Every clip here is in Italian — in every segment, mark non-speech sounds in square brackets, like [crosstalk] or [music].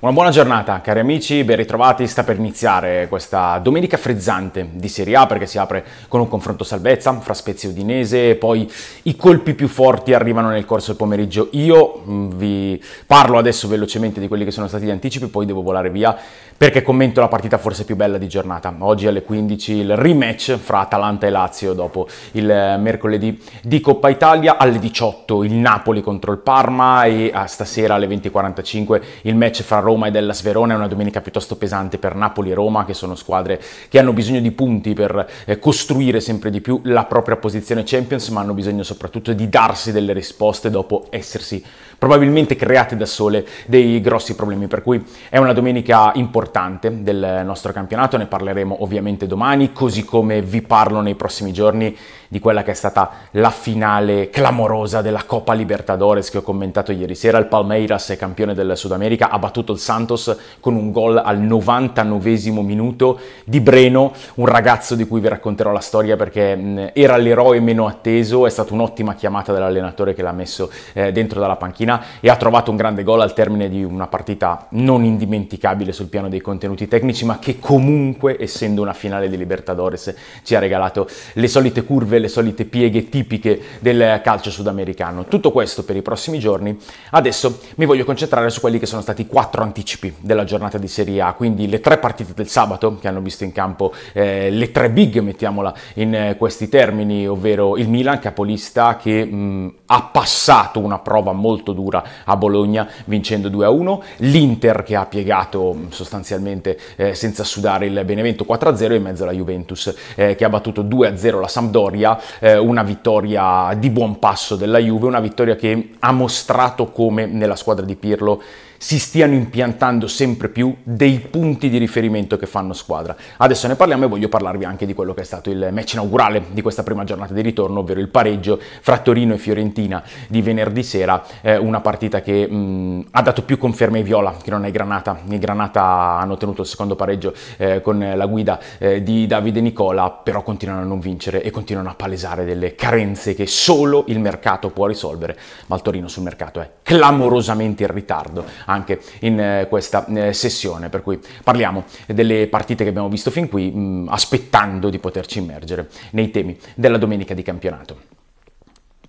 Una buona giornata cari amici, ben ritrovati, sta per iniziare questa domenica frizzante di Serie A perché si apre con un confronto salvezza fra Spezia e Udinese, poi i colpi più forti arrivano nel corso del pomeriggio. Io mm, vi parlo adesso velocemente di quelli che sono stati gli anticipi, poi devo volare via perché commento la partita forse più bella di giornata. Oggi alle 15 il rematch fra Atalanta e Lazio dopo il eh, mercoledì di Coppa Italia, alle 18 il Napoli contro il Parma e ah, stasera alle 20.45 il match fra Roma e Della Sverona, è una domenica piuttosto pesante per Napoli e Roma che sono squadre che hanno bisogno di punti per eh, costruire sempre di più la propria posizione Champions, ma hanno bisogno soprattutto di darsi delle risposte dopo essersi probabilmente create da sole dei grossi problemi, per cui è una domenica importante importante del nostro campionato, ne parleremo ovviamente domani, così come vi parlo nei prossimi giorni di quella che è stata la finale clamorosa della Coppa Libertadores che ho commentato ieri sera. Il Palmeiras, è campione del Sud America, ha battuto il Santos con un gol al 99 minuto di Breno, un ragazzo di cui vi racconterò la storia perché era l'eroe meno atteso, è stata un'ottima chiamata dell'allenatore che l'ha messo eh, dentro dalla panchina e ha trovato un grande gol al termine di una partita non indimenticabile sul piano dei dei contenuti tecnici, ma che comunque, essendo una finale di Libertadores, ci ha regalato le solite curve, le solite pieghe tipiche del calcio sudamericano. Tutto questo per i prossimi giorni. Adesso mi voglio concentrare su quelli che sono stati i quattro anticipi della giornata di Serie A, quindi le tre partite del sabato che hanno visto in campo eh, le tre big, mettiamola in eh, questi termini, ovvero il Milan capolista che mh, mm, ha passato una prova molto dura a Bologna vincendo 2-1, l'Inter che ha piegato mm, sostanzialmente eh, senza sudare il Benevento 4-0 in mezzo alla Juventus eh, che ha battuto 2-0 la Sampdoria, eh, una vittoria di buon passo della Juve, una vittoria che ha mostrato come nella squadra di Pirlo si stiano impiantando sempre più dei punti di riferimento che fanno squadra. Adesso ne parliamo e voglio parlarvi anche di quello che è stato il match inaugurale di questa prima giornata di ritorno, ovvero il pareggio fra Torino e Fiorentina di venerdì sera, eh, una partita che mh, mm, ha dato più conferme ai Viola che non ai Granata. I Granata hanno ottenuto il secondo pareggio eh, con la guida eh, di Davide Nicola, però continuano a non vincere e continuano a palesare delle carenze che solo il mercato può risolvere, ma il Torino sul mercato è clamorosamente in ritardo anche in eh, questa eh, sessione, per cui parliamo delle partite che abbiamo visto fin qui, mm, aspettando di poterci immergere nei temi della domenica di campionato.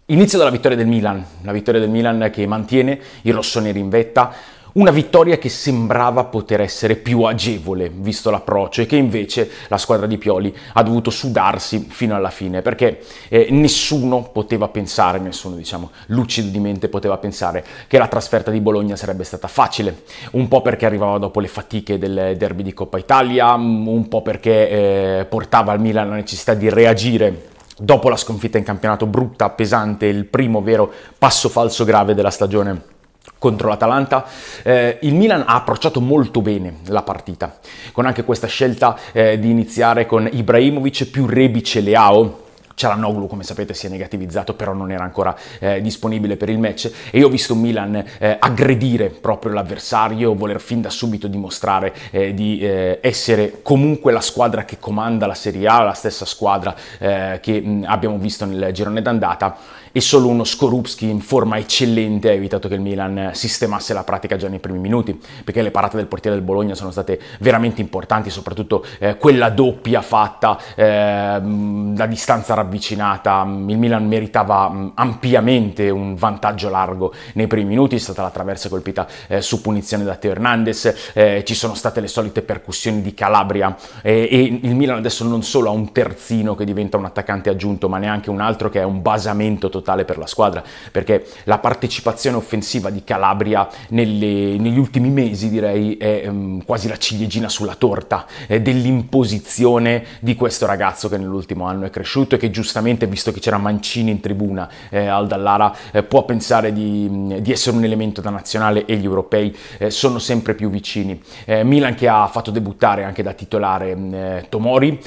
Inizio dalla vittoria del Milan, la vittoria del Milan che mantiene i rossoneri in vetta, una vittoria che sembrava poter essere più agevole, visto l'approccio, e che invece la squadra di Pioli ha dovuto sudarsi fino alla fine, perché eh, nessuno poteva pensare, nessuno diciamo lucido di mente poteva pensare che la trasferta di Bologna sarebbe stata facile, un po' perché arrivava dopo le fatiche del derby di Coppa Italia, un po' perché eh, portava al Milan la necessità di reagire dopo la sconfitta in campionato brutta, pesante, il primo vero passo falso grave della stagione contro l'Atalanta. Eh, il Milan ha approcciato molto bene la partita, con anche questa scelta eh, di iniziare con Ibrahimovic più Rebic e Leao. Cialanoglu, come sapete, si è negativizzato, però non era ancora eh, disponibile per il match. E io ho visto Milan eh, aggredire proprio l'avversario, voler fin da subito dimostrare eh, di eh, essere comunque la squadra che comanda la Serie A, la stessa squadra che mh, abbiamo visto nel girone d'andata e solo uno Skorupski in forma eccellente ha evitato che il Milan sistemasse la pratica già nei primi minuti, perché le parate del portiere del Bologna sono state veramente importanti, soprattutto eh, quella doppia fatta eh, distanza ravvicinata. Il Milan meritava mh, ampiamente un vantaggio largo nei primi minuti, è stata la traversa colpita eh, su punizione da Teo Hernandez, eh, ci sono state le solite percussioni di Calabria eh, e il Milan adesso non solo ha un terzino che diventa un attaccante aggiunto, ma neanche un altro che è un basamento totale totale per la squadra, perché la partecipazione offensiva di Calabria nelle, negli ultimi mesi, direi, è um, quasi la ciliegina sulla torta eh, dell'imposizione di questo ragazzo che nell'ultimo anno è cresciuto e che giustamente, visto che c'era Mancini in tribuna eh, al Dallara, eh, può pensare di, di, essere un elemento da nazionale e gli europei eh, sono sempre più vicini. Eh, Milan che ha fatto debuttare anche da titolare eh, Tomori,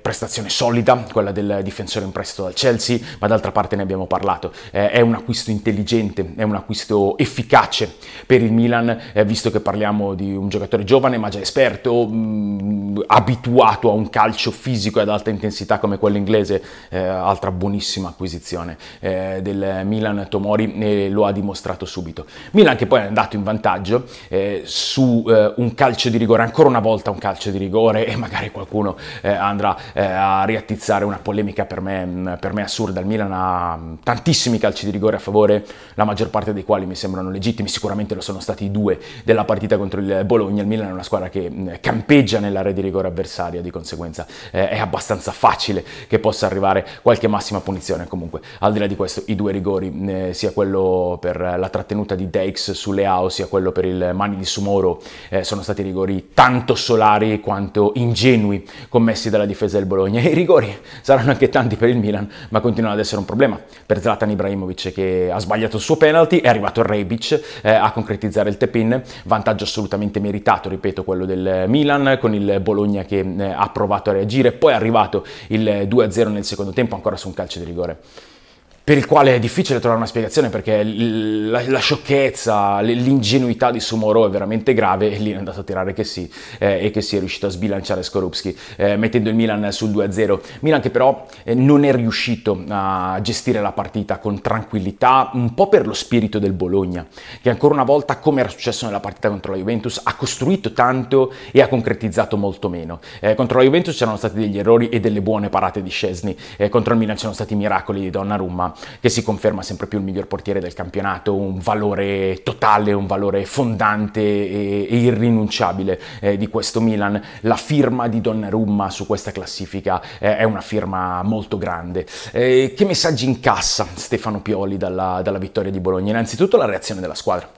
prestazione solida, quella del difensore in prestito dal Chelsea, ma d'altra parte ne abbiamo parlato. Eh, è un acquisto intelligente, è un acquisto efficace per il Milan, eh, visto che parliamo di un giocatore giovane ma già esperto, mh, mm, abituato a un calcio fisico ad alta intensità come quello inglese, eh, altra buonissima acquisizione eh, del Milan Tomori e lo ha dimostrato subito. Milan che poi è andato in vantaggio eh, su eh, un calcio di rigore, ancora una volta un calcio di rigore e magari qualcuno andrà a riattizzare una polemica per me, mm, per me assurda. Il Milan ha mm, tantissimi calci di rigore a favore, la maggior parte dei quali mi sembrano legittimi, sicuramente lo sono stati i due della partita contro il Bologna, il Milan è una squadra che campeggia nell'area di rigore avversaria, di conseguenza eh, è abbastanza facile che possa arrivare qualche massima punizione, comunque al di là di questo i due rigori, eh, sia quello per la trattenuta di Deix su Leao, sia quello per il Mani di Sumoro, eh, sono stati rigori tanto solari quanto ingenui commessi dalla difesa del Bologna, e [laughs] i rigori saranno anche tanti per il Milan, ma continuano ad essere un problema per Zlatan Ibrahimovic che ha sbagliato il suo penalty, è arrivato Rebic eh, a concretizzare il tap-in, vantaggio assolutamente meritato, ripeto, quello del Milan con il Bologna che eh, ha provato a reagire, poi è arrivato il 2-0 nel secondo tempo ancora su un calcio di rigore per il quale è difficile trovare una spiegazione perché la, la sciocchezza, l'ingenuità di Sumoro è veramente grave e lì è andato a tirare che sì eh, e che si è riuscito a sbilanciare Skorupski eh, mettendo il Milan sul 2-0. Milan che però eh, non è riuscito a gestire la partita con tranquillità, un po' per lo spirito del Bologna, che ancora una volta, come era successo nella partita contro la Juventus, ha costruito tanto e ha concretizzato molto meno. Eh, contro la Juventus c'erano stati degli errori e delle buone parate di Scesni, eh, contro il Milan c'erano stati miracoli di Donnarumma che si conferma sempre più il miglior portiere del campionato, un valore totale, un valore fondante e, e irrinunciabile eh, di questo Milan. La firma di Donnarumma su questa classifica eh, è una firma molto grande. Eh, che messaggi incassa Stefano Pioli dalla, dalla vittoria di Bologna? Innanzitutto la reazione della squadra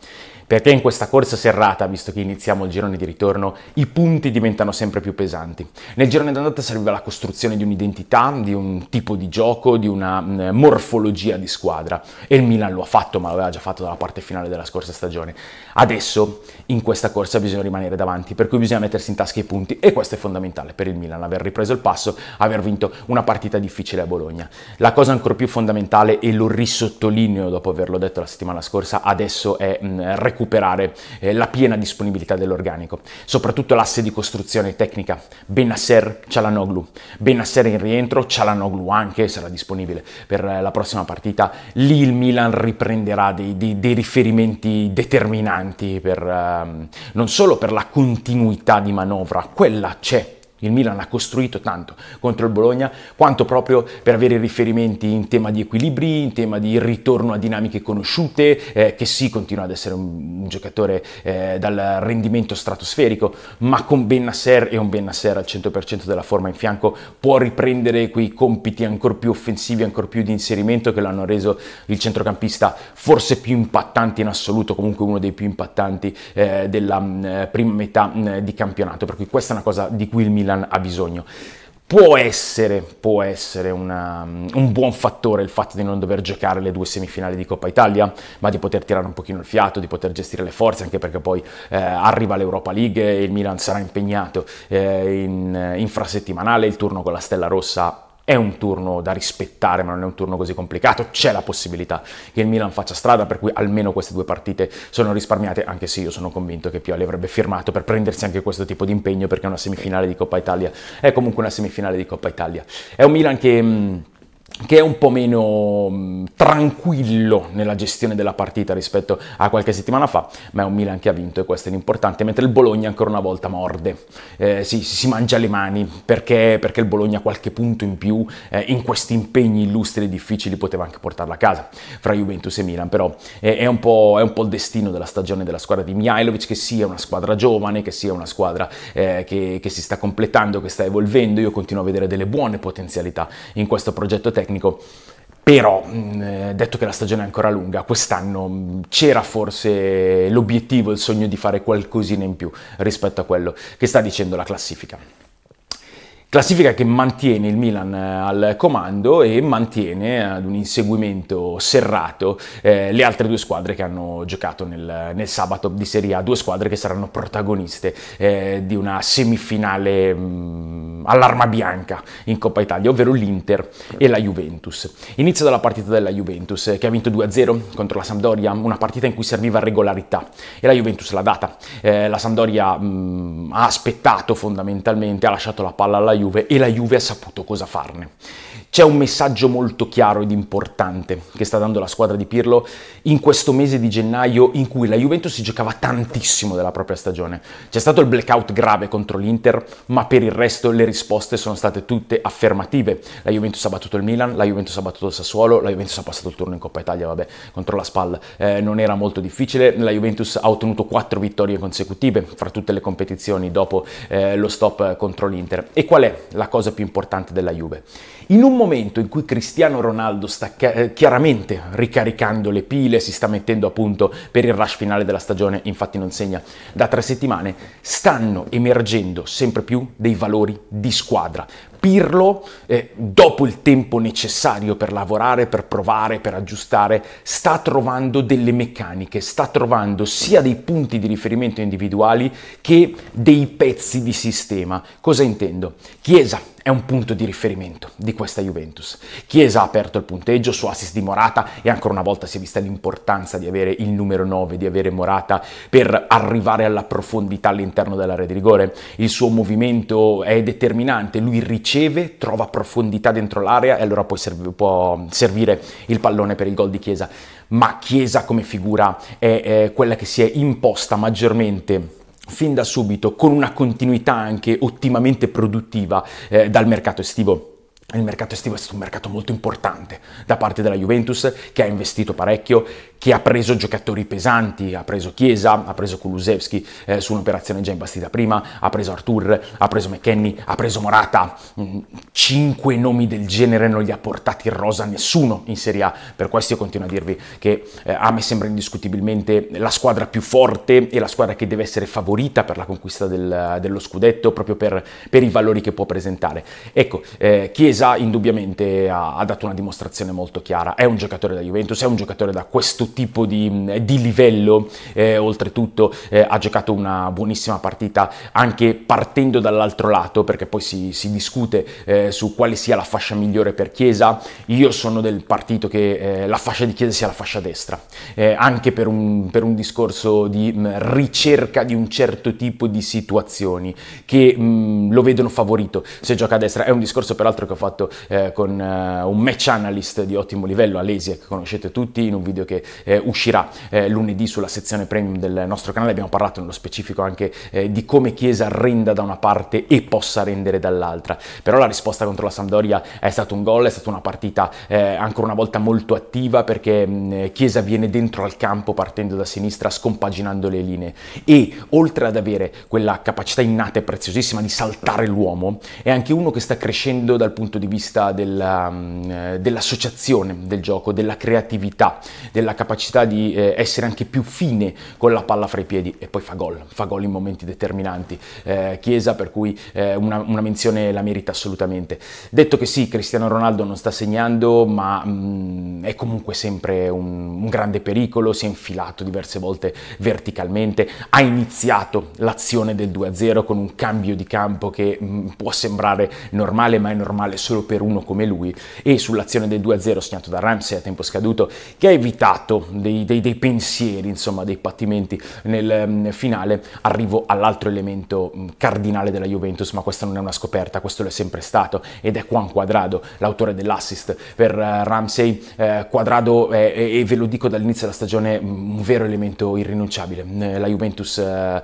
perché in questa corsa serrata, visto che iniziamo il girone di ritorno, i punti diventano sempre più pesanti. Nel girone d'andata serviva la costruzione di un'identità, di un tipo di gioco, di una mm, morfologia di squadra e il Milan lo ha fatto, ma l'aveva già fatto dalla parte finale della scorsa stagione. Adesso in questa corsa bisogna rimanere davanti, per cui bisogna mettersi in tasca i punti e questo è fondamentale per il Milan, aver ripreso il passo, aver vinto una partita difficile a Bologna. La cosa ancora più fondamentale, e lo risottolineo dopo averlo detto la settimana scorsa, adesso è mm, recuperare recuperare eh, la piena disponibilità dell'organico, soprattutto l'asse di costruzione tecnica Benasser Cialanoglu. Benasser in rientro, Cialanoglu anche sarà disponibile per eh, la prossima partita. Lì il Milan riprenderà dei, dei, dei riferimenti determinanti per, eh, non solo per la continuità di manovra, quella c'è il Milan ha costruito tanto contro il Bologna quanto proprio per avere riferimenti in tema di equilibri, in tema di ritorno a dinamiche conosciute, eh, che sì continua ad essere un, un giocatore eh, dal rendimento stratosferico, ma con Bennasser e un Bennasser al 100% della forma in fianco può riprendere quei compiti ancora più offensivi, ancora più di inserimento che l'hanno reso il centrocampista forse più impattante in assoluto, comunque uno dei più impattanti eh, della mh, mm, prima metà mh, mm, di campionato, per cui questa è una cosa di cui il Milan Milan ha bisogno. Può essere, può essere una, un buon fattore il fatto di non dover giocare le due semifinali di Coppa Italia, ma di poter tirare un pochino il fiato, di poter gestire le forze, anche perché poi eh, arriva l'Europa League e il Milan sarà impegnato eh, in, in eh, infrasettimanale, il turno con la Stella Rossa è un turno da rispettare, ma non è un turno così complicato. C'è la possibilità che il Milan faccia strada, per cui almeno queste due partite sono risparmiate, anche se io sono convinto che Pioli avrebbe firmato per prendersi anche questo tipo di impegno, perché una semifinale di Coppa Italia è comunque una semifinale di Coppa Italia. È un Milan che... Mh, mm, che è un po' meno mm, tranquillo nella gestione della partita rispetto a qualche settimana fa, ma è un Milan che ha vinto e questo è l'importante, mentre il Bologna ancora una volta morde, eh, si, si, mangia le mani perché, perché, il Bologna qualche punto in più eh, in questi impegni illustri e difficili poteva anche portarla a casa fra Juventus e Milan, però è, è, un, po', è un, po', il destino della stagione della squadra di Mihailovic che sia una squadra giovane, che sia una squadra eh, che, che si sta completando, che sta evolvendo, io continuo a vedere delle buone potenzialità in questo progetto tecnico tecnico. Però, mm, eh, detto che la stagione è ancora lunga, quest'anno mm, c'era forse l'obiettivo, il sogno di fare qualcosina in più rispetto a quello che sta dicendo la classifica. Classifica che mantiene il Milan eh, al comando e mantiene ad un inseguimento serrato eh, le altre due squadre che hanno giocato nel, nel, sabato di Serie A, due squadre che saranno protagoniste eh, di una semifinale mh, mm, all'arma bianca in Coppa Italia, ovvero l'Inter e la Juventus. Inizia dalla partita della Juventus eh, che ha vinto 2-0 contro la Sampdoria, una partita in cui serviva regolarità e la Juventus l'ha data. Eh, la Sampdoria mh, mm, ha aspettato fondamentalmente, ha lasciato la palla alla Juventus Juve e la Juve ha saputo cosa farne. C'è un messaggio molto chiaro ed importante che sta dando la squadra di Pirlo in questo mese di gennaio in cui la Juventus si giocava tantissimo della propria stagione. C'è stato il blackout grave contro l'Inter, ma per il resto le risposte sono state tutte affermative. La Juventus ha battuto il Milan, la Juventus ha battuto il Sassuolo, la Juventus ha passato il turno in Coppa Italia, vabbè, contro la Spal eh, non era molto difficile. La Juventus ha ottenuto quattro vittorie consecutive fra tutte le competizioni dopo eh, lo stop contro l'Inter. E qual è la cosa più importante della Juve? In un momento in cui Cristiano Ronaldo sta eh, chiaramente ricaricando le pile, si sta mettendo a punto per il rush finale della stagione, infatti non segna da tre settimane, stanno emergendo sempre più dei valori di squadra. Pirlo, eh, dopo il tempo necessario per lavorare, per provare, per aggiustare, sta trovando delle meccaniche, sta trovando sia dei punti di riferimento individuali che dei pezzi di sistema. Cosa intendo? Chiesa è un punto di riferimento di questa Juventus. Chiesa ha aperto il punteggio su assist di Morata e ancora una volta si è vista l'importanza di avere il numero 9, di avere Morata per arrivare alla profondità all'interno dell'area di rigore. Il suo movimento è determinante, lui riceve, trova profondità dentro l'area e allora poi serve, può servire il pallone per il gol di Chiesa. Ma Chiesa come figura è, è quella che si è imposta maggiormente fin da subito con una continuità anche ottimamente produttiva eh, dal mercato estivo. Il mercato estivo è stato un mercato molto importante da parte della Juventus che ha investito parecchio, che ha preso giocatori pesanti, ha preso Chiesa, ha preso Kulusevski eh, su un'operazione già imbastita prima, ha preso Artur, ha preso McKenny, ha preso Morata. Mm, cinque nomi del genere non li ha portati in rosa nessuno in Serie A. Per questo io continuo a dirvi che eh, a me sembra indiscutibilmente la squadra più forte e la squadra che deve essere favorita per la conquista del, dello scudetto proprio per, per, i valori che può presentare. Ecco, eh, Chiesa indubbiamente ha, ha dato una dimostrazione molto chiara, è un giocatore da Juventus, è un giocatore da questo tipo di, eh, di livello, eh, oltretutto eh, ha giocato una buonissima partita anche partendo dall'altro lato, perché poi si, si discute eh, su quale sia la fascia migliore per Chiesa. Io sono del partito che eh, la fascia di Chiesa sia la fascia destra, eh, anche per un, per un, discorso di mh, mm, ricerca di un certo tipo di situazioni che mh, mm, lo vedono favorito se gioca a destra. È un discorso peraltro che ho fatto con un match analyst di ottimo livello, Alesia, che conoscete tutti, in un video che eh, uscirà eh, lunedì sulla sezione premium del nostro canale. Abbiamo parlato nello specifico anche eh, di come Chiesa renda da una parte e possa rendere dall'altra. Però la risposta contro la Sampdoria è stato un gol, è stata una partita eh, ancora una volta molto attiva perché mh, mm, Chiesa viene dentro al campo partendo da sinistra, scompaginando le linee e oltre ad avere quella capacità innata e preziosissima di saltare l'uomo, è anche uno che sta crescendo dal punto di vista della, mm, eh, dell'associazione del gioco, della creatività, della capacità capacità di eh, essere anche più fine con la palla fra i piedi e poi fa gol, fa gol in momenti determinanti. Eh, Chiesa per cui eh, una, una, menzione la merita assolutamente. Detto che sì, Cristiano Ronaldo non sta segnando, ma mh, mm, è comunque sempre un, un grande pericolo, si è infilato diverse volte verticalmente, ha iniziato l'azione del 2-0 con un cambio di campo che mh, mm, può sembrare normale, ma è normale solo per uno come lui, e sull'azione del 2-0 segnato da Ramsey a tempo scaduto, che ha evitato dei, dei, dei pensieri, insomma dei pattimenti nel mm, finale, arrivo all'altro elemento mm, cardinale della Juventus, ma questa non è una scoperta, questo lo è sempre stato ed è Juan Quadrado, l'autore dell'assist per uh, Ramsey. Uh, eh, Quadrado è, è, e ve lo dico dall'inizio della stagione, mm, un vero elemento irrinunciabile. Eh, la Juventus uh,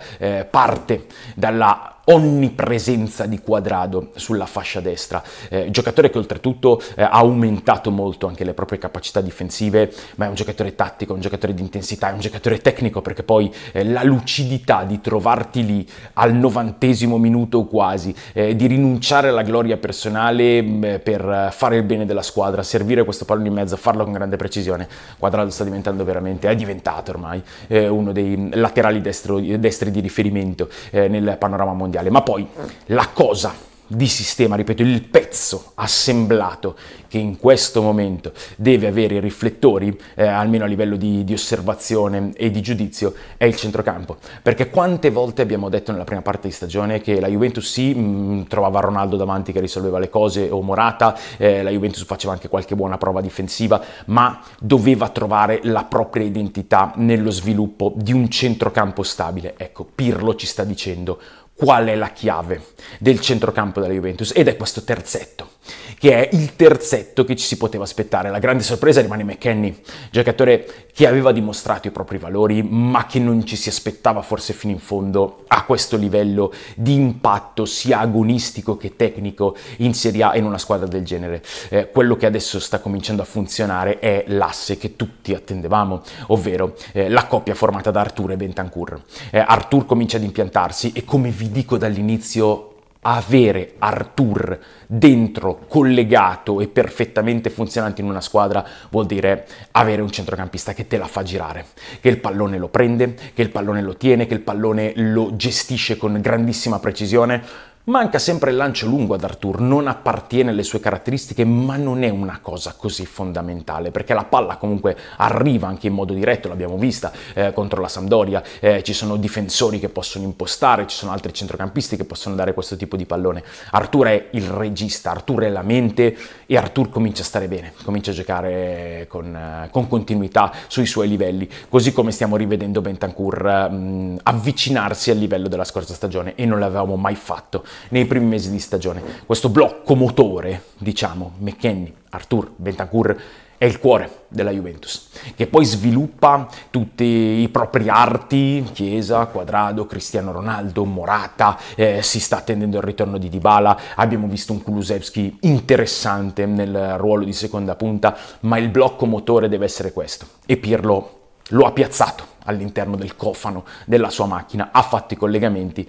parte dalla onnipresenza di Quadrado sulla fascia destra, eh, giocatore che oltretutto eh, ha aumentato molto anche le proprie capacità difensive, ma è un giocatore tattico, un giocatore di intensità, è un giocatore tecnico perché poi eh, la lucidità di trovarti lì al novantesimo minuto quasi, eh, di rinunciare alla gloria personale mh, mm, eh, per fare il bene della squadra, servire questo pallone in mezzo, farlo con grande precisione, Quadrado sta diventando veramente, è diventato ormai eh, uno dei laterali destro, destri di riferimento nel panorama mondiale mondiale, ma poi la cosa di sistema, ripeto, il pezzo assemblato che in questo momento deve avere i riflettori, eh, almeno a livello di, di, osservazione e di giudizio, è il centrocampo. Perché quante volte abbiamo detto nella prima parte di stagione che la Juventus sì, mh, mm, trovava Ronaldo davanti che risolveva le cose o Morata, eh, la Juventus faceva anche qualche buona prova difensiva, ma doveva trovare la propria identità nello sviluppo di un centrocampo stabile. Ecco, Pirlo ci sta dicendo qual è la chiave del centrocampo della Juventus ed è questo terzetto che è il terzetto che ci si poteva aspettare. La grande sorpresa rimane McKenny, giocatore che aveva dimostrato i propri valori, ma che non ci si aspettava forse fino in fondo a questo livello di impatto sia agonistico che tecnico in Serie A in una squadra del genere. Eh, quello che adesso sta cominciando a funzionare è l'asse che tutti attendevamo, ovvero eh, la coppia formata da Artur e Bentancur. Eh, Artur comincia ad impiantarsi e come vi dico dall'inizio avere Artur dentro, collegato e perfettamente funzionante in una squadra vuol dire avere un centrocampista che te la fa girare, che il pallone lo prende, che il pallone lo tiene, che il pallone lo gestisce con grandissima precisione Manca sempre il lancio lungo ad Artur, non appartiene alle sue caratteristiche, ma non è una cosa così fondamentale, perché la palla comunque arriva anche in modo diretto, l'abbiamo vista eh, contro la Sampdoria, eh, ci sono difensori che possono impostare, ci sono altri centrocampisti che possono dare questo tipo di pallone. Artur è il regista, Artur è la mente e Artur comincia a stare bene, comincia a giocare con, eh, con continuità sui suoi livelli, così come stiamo rivedendo Bentancur mh, mm, avvicinarsi al livello della scorsa stagione e non l'avevamo mai fatto nei primi mesi di stagione. Questo blocco motore, diciamo, McKenny, Artur, Bentancur, è il cuore della Juventus, che poi sviluppa tutti i propri arti, Chiesa, Quadrado, Cristiano Ronaldo, Morata, eh, si sta attendendo il ritorno di Dybala, abbiamo visto un Kulusevski interessante nel ruolo di seconda punta, ma il blocco motore deve essere questo e Pirlo lo ha piazzato all'interno del cofano della sua macchina, ha fatto i collegamenti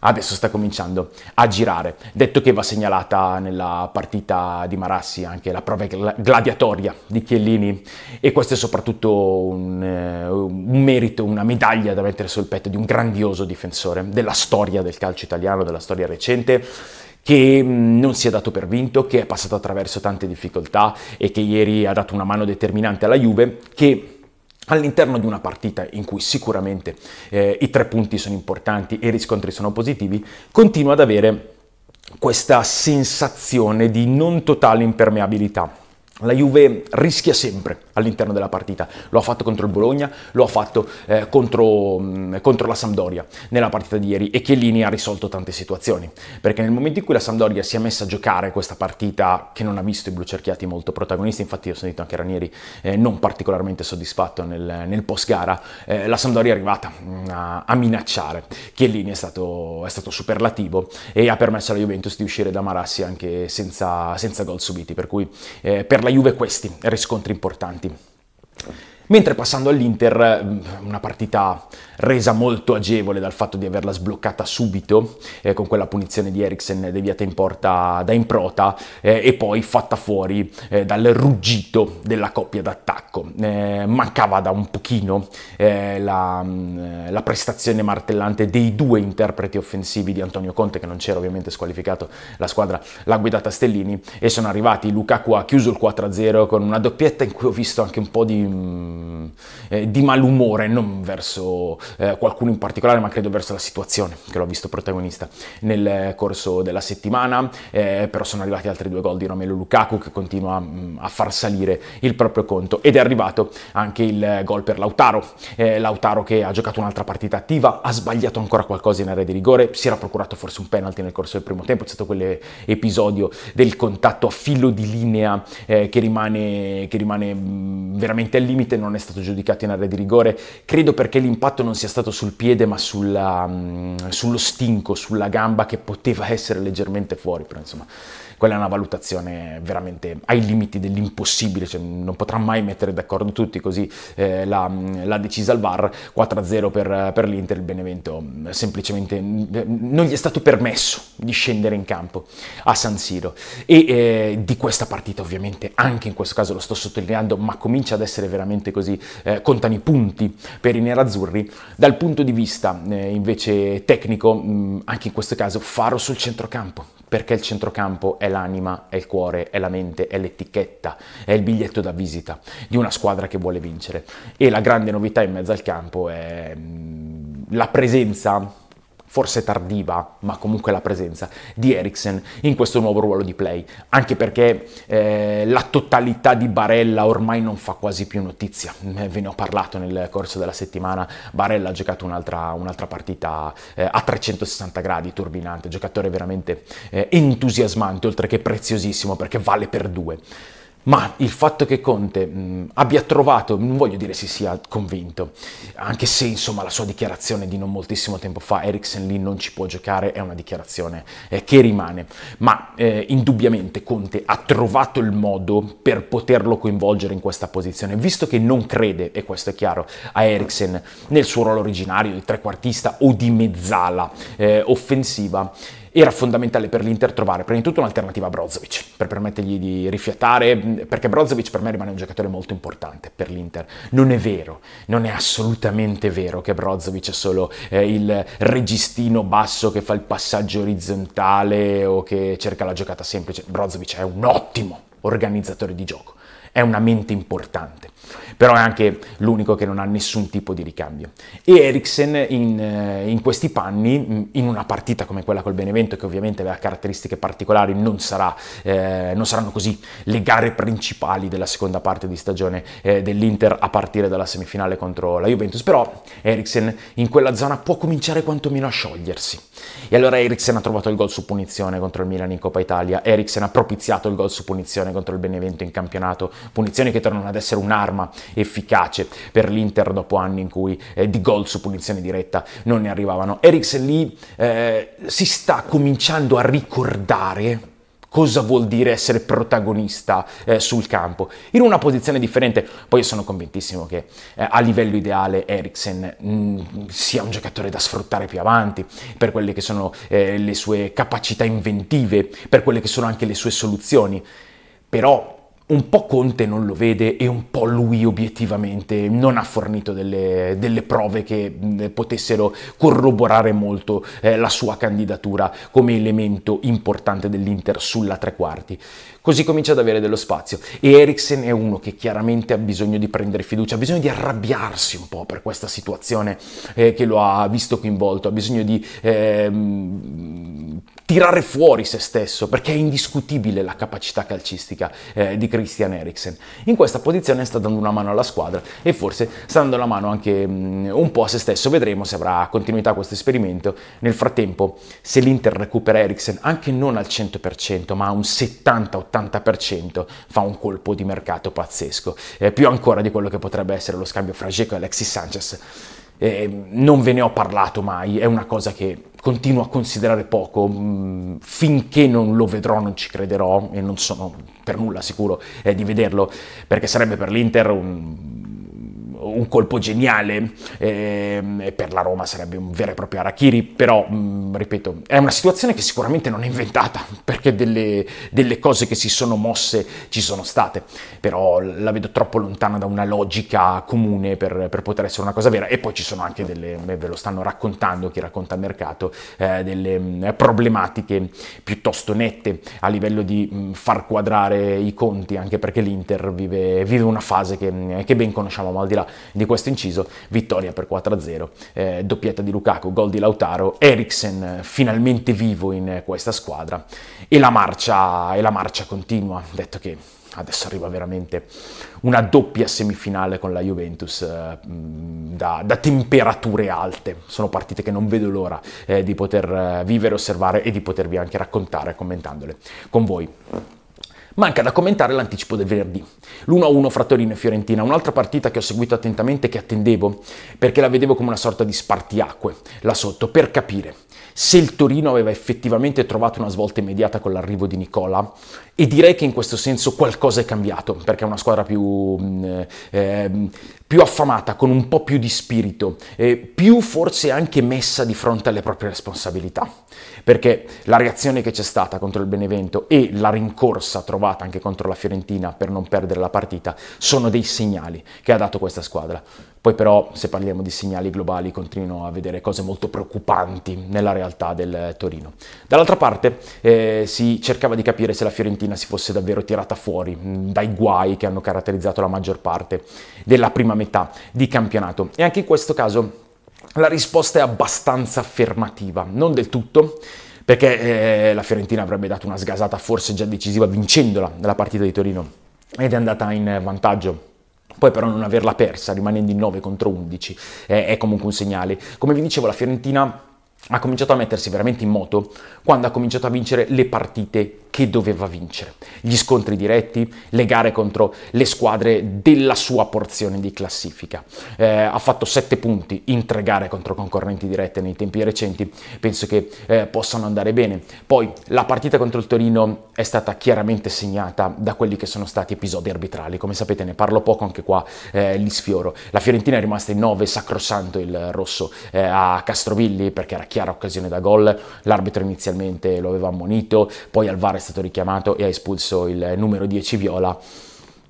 adesso sta cominciando a girare. Detto che va segnalata nella partita di Marassi anche la prova gladiatoria di Chiellini e questo è soprattutto un, eh, un, merito, una medaglia da mettere sul petto di un grandioso difensore della storia del calcio italiano, della storia recente che mm, non si è dato per vinto, che è passato attraverso tante difficoltà e che ieri ha dato una mano determinante alla Juve, che all'interno di una partita in cui sicuramente eh, i tre punti sono importanti e i riscontri sono positivi, continua ad avere questa sensazione di non totale impermeabilità la Juve rischia sempre all'interno della partita, lo ha fatto contro il Bologna, lo ha fatto eh, contro, mh, mm, contro, la Sampdoria nella partita di ieri e Chiellini ha risolto tante situazioni, perché nel momento in cui la Sampdoria si è messa a giocare questa partita che non ha visto i blucerchiati molto protagonisti, infatti ho sentito anche Ranieri eh, non particolarmente soddisfatto nel, nel post-gara, eh, la Sampdoria è arrivata mm, a, a minacciare, Chiellini è stato, è stato, superlativo e ha permesso alla Juventus di uscire da Marassi anche senza, senza gol subiti, per cui eh, per la la Juve questi riscontri importanti. Mentre passando all'Inter, mm, una partita resa molto agevole dal fatto di averla sbloccata subito eh, con quella punizione di Eriksen deviata in porta da Improta eh, e poi fatta fuori eh, dal ruggito della coppia d'attacco. Eh, mancava da un pochino eh, la, mm, la, prestazione martellante dei due interpreti offensivi di Antonio Conte che non c'era ovviamente squalificato, la squadra l'ha guidata Stellini e sono arrivati, Lukaku ha chiuso il 4-0 con una doppietta in cui ho visto anche un po' di, mm, eh, di malumore, non verso eh, qualcuno in particolare, ma credo verso la situazione che l'ho visto protagonista nel corso della settimana, eh, però sono arrivati altri due gol di Romelu Lukaku che continua mh, mm, a far salire il proprio conto ed è arrivato anche il gol per Lautaro, eh, Lautaro che ha giocato un'altra partita attiva, ha sbagliato ancora qualcosa in area di rigore, si era procurato forse un penalty nel corso del primo tempo, C'è stato quell'episodio del contatto a filo di linea eh, che rimane, che rimane mh, mm, veramente al limite, non è stato giudicato in area di rigore, credo perché l'impatto non sia stato sul piede ma sulla, mm, sullo stinco, sulla gamba che poteva essere leggermente fuori, però insomma quella è una valutazione veramente ai limiti dell'impossibile, cioè non potrà mai mettere d'accordo tutti, così eh, l'ha, decisa il VAR, 4-0 per, per l'Inter, il Benevento mm, semplicemente non gli è stato permesso di scendere in campo a San Siro. E eh, di questa partita ovviamente, anche in questo caso lo sto sottolineando, ma comincia ad essere veramente così, eh, contano i punti per i nerazzurri. Dal punto di vista eh, invece tecnico, mh, mm, anche in questo caso, faro sul centrocampo, perché il centrocampo è l'anima, è il cuore, è la mente, è l'etichetta, è il biglietto da visita di una squadra che vuole vincere. E la grande novità in mezzo al campo è mm, la presenza forse tardiva, ma comunque la presenza di Eriksen in questo nuovo ruolo di play, anche perché eh, la totalità di Barella ormai non fa quasi più notizia, ve ne ho parlato nel corso della settimana, Barella ha giocato un'altra, un'altra partita eh, a 360 gradi, turbinante, giocatore veramente eh, entusiasmante, oltre che preziosissimo perché vale per due. Ma il fatto che Conte mh, mm, abbia trovato, non voglio dire si sia convinto, anche se insomma la sua dichiarazione di non moltissimo tempo fa, Eriksen lì non ci può giocare, è una dichiarazione eh, che rimane, ma eh, indubbiamente Conte ha trovato il modo per poterlo coinvolgere in questa posizione, visto che non crede, e questo è chiaro, a Eriksen nel suo ruolo originario di trequartista o di mezzala eh, offensiva era fondamentale per l'Inter trovare prima di tutto un'alternativa a Brozovic per permettergli di rifiatare, perché Brozovic per me rimane un giocatore molto importante per l'Inter. Non è vero, non è assolutamente vero che Brozovic è solo eh, il registino basso che fa il passaggio orizzontale o che cerca la giocata semplice. Brozovic è un ottimo organizzatore di gioco, è una mente importante però è anche l'unico che non ha nessun tipo di ricambio. E Eriksen in, eh, in, questi panni, mm, in una partita come quella col Benevento, che ovviamente aveva caratteristiche particolari, non, sarà, eh, non saranno così le gare principali della seconda parte di stagione eh, dell'Inter a partire dalla semifinale contro la Juventus, però Eriksen in quella zona può cominciare quantomeno a sciogliersi. E allora Eriksen ha trovato il gol su punizione contro il Milan in Coppa Italia, Eriksen ha propiziato il gol su punizione contro il Benevento in campionato, punizioni che tornano ad essere un'arma arma efficace per l'Inter dopo anni in cui eh, di gol su punizione diretta non ne arrivavano. Eriksen lì eh, si sta cominciando a ricordare cosa vuol dire essere protagonista eh, sul campo, in una posizione differente. Poi sono convintissimo che eh, a livello ideale Eriksen mh, mm, sia un giocatore da sfruttare più avanti, per quelle che sono eh, le sue capacità inventive, per quelle che sono anche le sue soluzioni. Però un po' Conte non lo vede e un po' lui obiettivamente non ha fornito delle, delle prove che eh, potessero corroborare molto eh, la sua candidatura come elemento importante dell'Inter sulla tre quarti. Così comincia ad avere dello spazio. E Eriksen è uno che chiaramente ha bisogno di prendere fiducia, ha bisogno di arrabbiarsi un po' per questa situazione eh, che lo ha visto coinvolto, ha bisogno di eh, tirare fuori se stesso, perché è indiscutibile la capacità calcistica eh, di Christian Eriksen. In questa posizione sta dando una mano alla squadra e forse sta dando la mano anche mh, mm, un po' a se stesso, vedremo se avrà continuità questo esperimento. Nel frattempo, se l'Inter recupera Eriksen anche non al 100%, ma a un 70-80%, all'80%, fa un colpo di mercato pazzesco, eh, più ancora di quello che potrebbe essere lo scambio fra Geco e Alexis Sanchez. Eh, non ve ne ho parlato mai, è una cosa che continuo a considerare poco, mm, finché non lo vedrò non ci crederò e non sono per nulla sicuro eh, di vederlo, perché sarebbe per l'Inter un un colpo geniale, eh, per la Roma sarebbe un vero e proprio Arachiri, però mh, mm, ripeto, è una situazione che sicuramente non è inventata, [laughs] perché delle, delle, cose che si sono mosse ci sono state, però la vedo troppo lontana da una logica comune per, per poter essere una cosa vera, e poi ci sono anche delle, ve lo stanno raccontando chi racconta il mercato, eh, delle mh, mm, problematiche piuttosto nette a livello di mh, mm, far quadrare i conti, anche perché l'Inter vive, vive una fase che, che ben conosciamo, ma al di là di questo inciso, vittoria per 4-0, eh, doppietta di Lukaku, gol di Lautaro, Eriksen eh, finalmente vivo in eh, questa squadra e la marcia, e la marcia continua, detto che adesso arriva veramente una doppia semifinale con la Juventus eh, da, da, temperature alte. Sono partite che non vedo l'ora eh, di poter eh, vivere, osservare e di potervi anche raccontare commentandole con voi. Manca da commentare l'anticipo del venerdì. L'1-1 fra Torino e Fiorentina, un'altra partita che ho seguito attentamente e che attendevo perché la vedevo come una sorta di spartiacque là sotto per capire se il Torino aveva effettivamente trovato una svolta immediata con l'arrivo di Nicola e direi che in questo senso qualcosa è cambiato perché è una squadra più mm, eh, più affamata, con un po' più di spirito, eh, più forse anche messa di fronte alle proprie responsabilità, perché la reazione che c'è stata contro il Benevento e la rincorsa trovata anche contro la Fiorentina per non perdere la partita sono dei segnali che ha dato questa squadra. Poi però se parliamo di segnali globali continuo a vedere cose molto preoccupanti nella realtà del Torino. Dall'altra parte eh, si cercava di capire se la Fiorentina si fosse davvero tirata fuori mm, dai guai che hanno caratterizzato la maggior parte della prima metà di campionato e anche in questo caso la risposta è abbastanza affermativa, non del tutto perché eh, la Fiorentina avrebbe dato una sgasata forse già decisiva vincendola nella partita di Torino ed è andata in vantaggio poi però non averla persa, rimanendo in 9 contro 11, è, è comunque un segnale. Come vi dicevo, la Fiorentina ha cominciato a mettersi veramente in moto quando ha cominciato a vincere le partite che doveva vincere, gli scontri diretti, le gare contro le squadre della sua porzione di classifica. Eh, ha fatto 7 punti in 3 gare contro concorrenti dirette nei tempi recenti, penso che eh, possano andare bene. Poi la partita contro il Torino è stata chiaramente segnata da quelli che sono stati episodi arbitrali, come sapete ne parlo poco anche qua, eh, li sfioro. La Fiorentina è rimasta in 9, sacrosanto il rosso eh, a Castrovilli perché era chiara occasione da gol, l'arbitro inizialmente lo aveva ammonito, poi al è stato richiamato e ha espulso il numero 10 Viola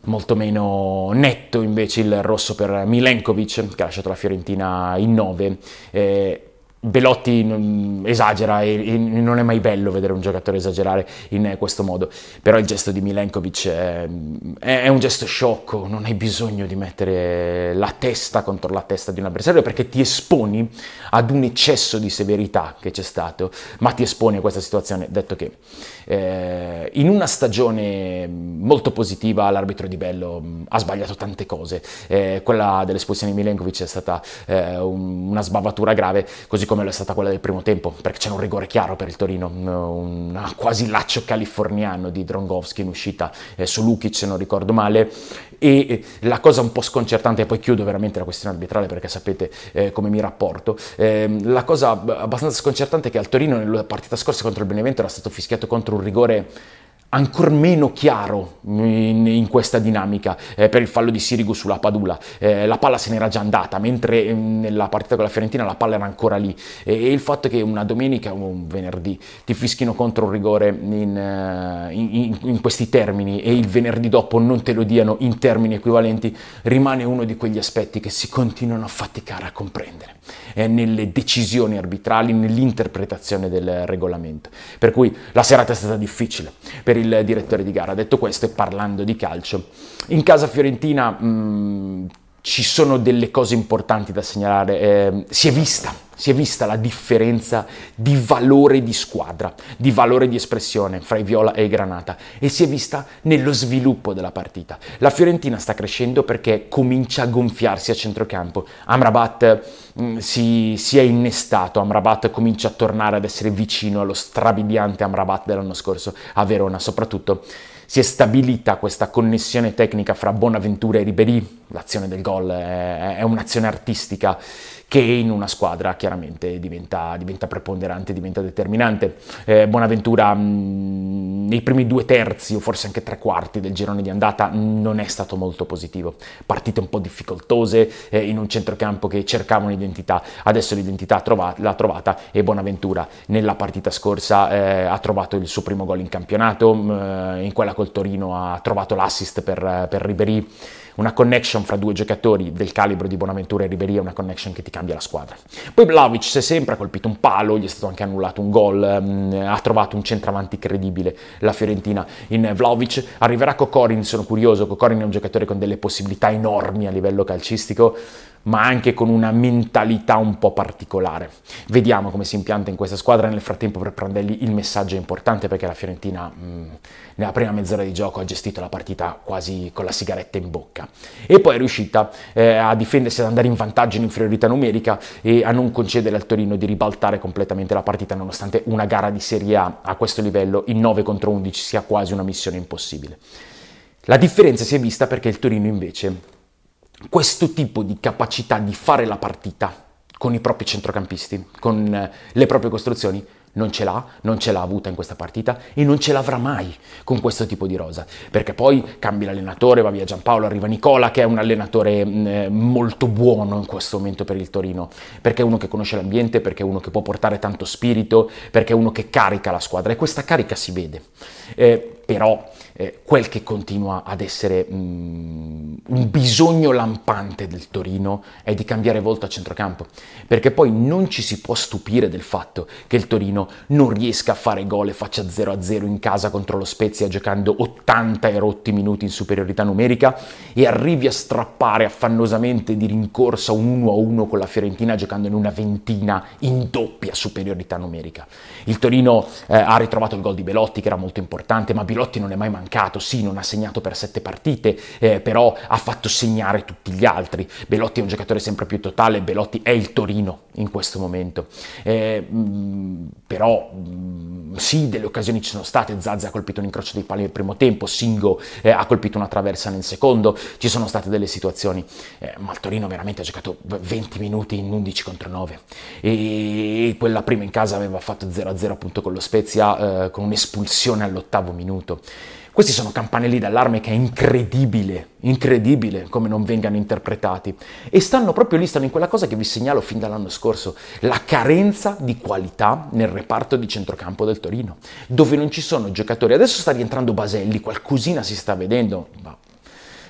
molto meno netto invece il rosso per Milenkovic che ha lasciato la Fiorentina in 9 eh, Belotti mm, esagera e, non è mai bello vedere un giocatore esagerare in eh, questo modo, però il gesto di Milenkovic mm, è, un gesto sciocco, non hai bisogno di mettere la testa contro la testa di un avversario perché ti esponi ad un eccesso di severità che c'è stato, ma ti esponi a questa situazione, detto che eh, in una stagione mm, molto positiva l'arbitro di Bello ha sbagliato tante cose, eh, quella dell'espulsione di Milenkovic è stata una sbavatura grave, così come lo è stata quella del primo tempo, perché c'era un rigore chiaro per il Torino, un quasi laccio californiano di Drongowski in uscita eh, su Lukic, non ricordo male, e eh, la cosa un po' sconcertante, e poi chiudo veramente la questione arbitrale perché sapete eh, come mi rapporto, eh, la cosa abbastanza sconcertante è che al Torino nella partita scorsa contro il Benevento era stato fischiato contro un rigore ancora meno chiaro in, in questa dinamica eh, per il fallo di Sirigu sulla Padula. Eh, la palla se n'era già andata, mentre eh, nella partita con la Fiorentina la palla era ancora lì. E, il fatto che una domenica o un venerdì ti fischino contro un rigore eh, in, in, in, questi termini e il venerdì dopo non te lo diano in termini equivalenti rimane uno di quegli aspetti che si continuano a faticare a comprendere nelle decisioni arbitrali, nell'interpretazione del regolamento. Per cui la serata è stata difficile. Per il direttore di gara. Detto questo e parlando di calcio, in casa Fiorentina mh, mm, ci sono delle cose importanti da segnalare, eh, si è vista si è vista la differenza di valore di squadra, di valore di espressione fra i Viola e i Granata e si è vista nello sviluppo della partita. La Fiorentina sta crescendo perché comincia a gonfiarsi a centrocampo. Amrabat mh, mm, si, si, è innestato, Amrabat comincia a tornare ad essere vicino allo strabiliante Amrabat dell'anno scorso a Verona, soprattutto si è stabilita questa connessione tecnica fra Bonaventura e Ribéry, l'azione del gol è, è un'azione artistica che in una squadra chiaramente diventa, diventa preponderante, diventa determinante. Eh, Bonaventura mh, mm, nei primi due terzi o forse anche tre quarti del girone di andata non è stato molto positivo. Partite un po' difficoltose eh, in un centrocampo che cercava un'identità, adesso l'identità trova, l'ha trovata e Buonaventura nella partita scorsa eh, ha trovato il suo primo gol in campionato, mm, in quella col Torino ha trovato l'assist per, per Ribery una connection fra due giocatori del calibro di Bonaventura e Riveria è una connection che ti cambia la squadra. Poi Vlaovic si è sempre ha colpito un palo, gli è stato anche annullato un gol, mh, mm, ha trovato un centravanti credibile la Fiorentina in Vlaovic. Arriverà Cocorin, sono curioso, Cocorin è un giocatore con delle possibilità enormi a livello calcistico ma anche con una mentalità un po' particolare. Vediamo come si impianta in questa squadra. Nel frattempo per Prandelli il messaggio è importante perché la Fiorentina mh, mm, nella prima mezz'ora di gioco ha gestito la partita quasi con la sigaretta in bocca e poi è riuscita eh, a difendersi, ad andare in vantaggio in inferiorità numerica e a non concedere al Torino di ribaltare completamente la partita nonostante una gara di Serie A a questo livello in 9 contro 11 sia quasi una missione impossibile. La differenza si è vista perché il Torino invece questo tipo di capacità di fare la partita con i propri centrocampisti, con eh, le proprie costruzioni, non ce l'ha, non ce l'ha avuta in questa partita e non ce l'avrà mai con questo tipo di rosa, perché poi cambi l'allenatore, va via Giampaolo, arriva Nicola che è un allenatore mm, eh, molto buono in questo momento per il Torino, perché è uno che conosce l'ambiente, perché è uno che può portare tanto spirito, perché è uno che carica la squadra e questa carica si vede. Eh, però eh, quel che continua ad essere mh, mm, un bisogno lampante del Torino è di cambiare volta a centrocampo, perché poi non ci si può stupire del fatto che il Torino non riesca a fare gol e faccia 0-0 in casa contro lo Spezia giocando 80 erotti minuti in superiorità numerica e arrivi a strappare affannosamente di rincorsa un 1-1 con la Fiorentina giocando in una ventina in doppia superiorità numerica. Il Torino eh, ha ritrovato il gol di Belotti che era molto importante, ma Belotti non è mai mancato mancato, sì, non ha segnato per sette partite, eh, però ha fatto segnare tutti gli altri. Belotti è un giocatore sempre più totale, Belotti è il Torino in questo momento. Eh, mm, però mm, sì, delle occasioni ci sono state, Zazza ha colpito un incrocio dei pali nel primo tempo, Singo eh, ha colpito una traversa nel secondo, ci sono state delle situazioni, eh, ma il Torino veramente ha giocato 20 minuti in 11 contro 9 e quella prima in casa aveva fatto 0-0 appunto con lo Spezia eh, con un'espulsione all'ottavo minuto. Questi sono campanelli d'allarme che è incredibile, incredibile come non vengano interpretati. E stanno proprio lì, stanno in quella cosa che vi segnalo fin dall'anno scorso, la carenza di qualità nel reparto di centrocampo del Torino, dove non ci sono giocatori. Adesso sta rientrando Baselli, qualcosina si sta vedendo, ma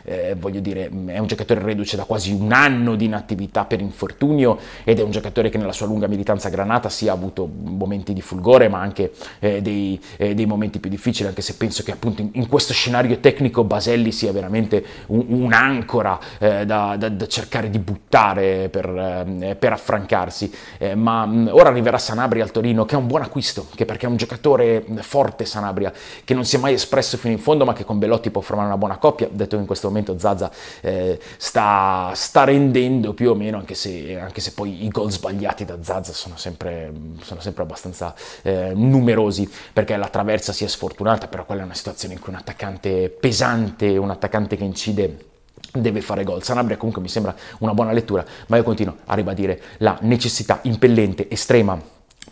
eh, voglio dire, mm, è un giocatore reduce da quasi un anno di inattività per infortunio ed è un giocatore che nella sua lunga militanza a Granata sì ha avuto momenti di fulgore ma anche eh, dei, eh, dei, momenti più difficili, anche se penso che appunto in, in questo scenario tecnico Baselli sia veramente un'ancora un eh, da, da, da, cercare di buttare per, eh, per affrancarsi, eh, ma mh, mm, ora arriverà Sanabria al Torino che è un buon acquisto, perché è un giocatore mm, forte Sanabria, che non si è mai espresso fino in fondo ma che con Bellotti può formare una buona coppia, detto che in questo momento Zaza eh, sta, sta, rendendo più o meno, anche se, anche se, poi i gol sbagliati da Zaza sono sempre, sono sempre abbastanza eh, numerosi, perché la traversa si è sfortunata, però quella è una situazione in cui un attaccante pesante, un attaccante che incide deve fare gol. Sanabria comunque mi sembra una buona lettura, ma io continuo a ribadire la necessità impellente, estrema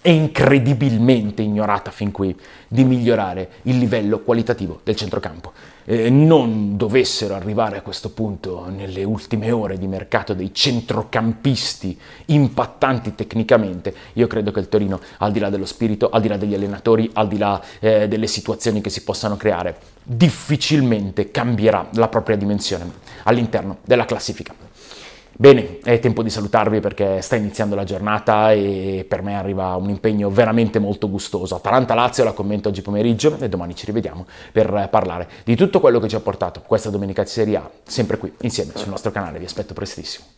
e incredibilmente ignorata fin qui, di migliorare il livello qualitativo del centrocampo. Eh, non dovessero arrivare a questo punto nelle ultime ore di mercato dei centrocampisti impattanti tecnicamente, io credo che il Torino, al di là dello spirito, al di là degli allenatori, al di là eh, delle situazioni che si possano creare, difficilmente cambierà la propria dimensione all'interno della classifica. Bene, è tempo di salutarvi perché sta iniziando la giornata e per me arriva un impegno veramente molto gustoso. Taranta lazio la commento oggi pomeriggio e domani ci rivediamo per parlare di tutto quello che ci ha portato questa domenica di Serie A, sempre qui insieme sul nostro canale. Vi aspetto prestissimo.